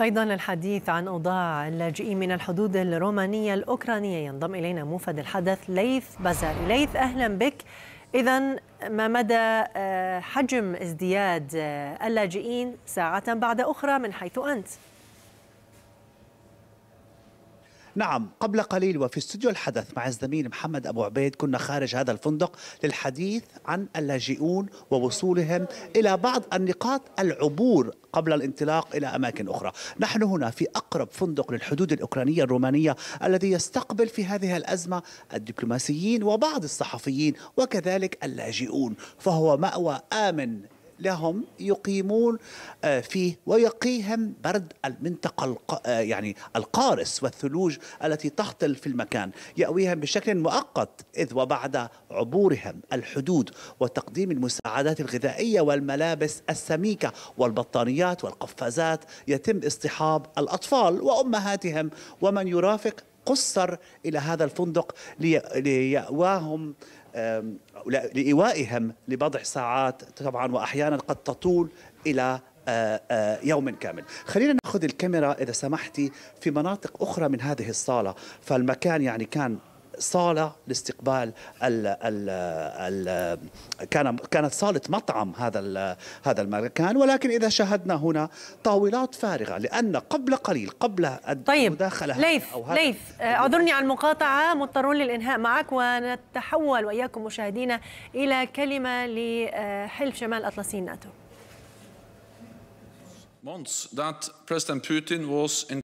أيضا الحديث عن أوضاع اللاجئين من الحدود الرومانية الأوكرانية ينضم إلينا موفد الحدث ليث بازار ليث أهلا بك إذا ما مدى آه، حجم ازدياد آه، اللاجئين ساعة بعد أخرى من حيث أنت؟ نعم قبل قليل وفي استوديو الحدث مع الزميل محمد أبو عبيد كنا خارج هذا الفندق للحديث عن اللاجئون ووصولهم إلى بعض النقاط العبور قبل الانطلاق إلى أماكن أخرى نحن هنا في أقرب فندق للحدود الأوكرانية الرومانية الذي يستقبل في هذه الأزمة الدبلوماسيين وبعض الصحفيين وكذلك اللاجئون فهو مأوى آمن لهم يقيمون آه، فيه ويقيهم برد المنطقة آه، يعني القارس والثلوج التي تحتل في المكان يأويهم بشكل مؤقت إذ وبعد عبورهم الحدود وتقديم المساعدات الغذائية والملابس السميكة والبطانيات والقفازات يتم اصطحاب الأطفال وأمهاتهم ومن يرافق قصر إلى هذا الفندق ليأواهم لإيوائهم لبضع ساعات طبعا وأحيانا قد تطول إلى يوم كامل خلينا ناخذ الكاميرا إذا سمحتي في مناطق أخرى من هذه الصالة فالمكان يعني كان صاله لاستقبال ال ال ال كان كانت صاله مطعم هذا هذا المكان ولكن اذا شاهدنا هنا طاولات فارغه لان قبل قليل قبل طيب مداخله ليث أو ليث آه، اعذرني على المقاطعه مضطرون للانهاء معك ونتحول واياكم مشاهدينا الى كلمه لحلف شمال اطلسي الناتو months that President Putin was in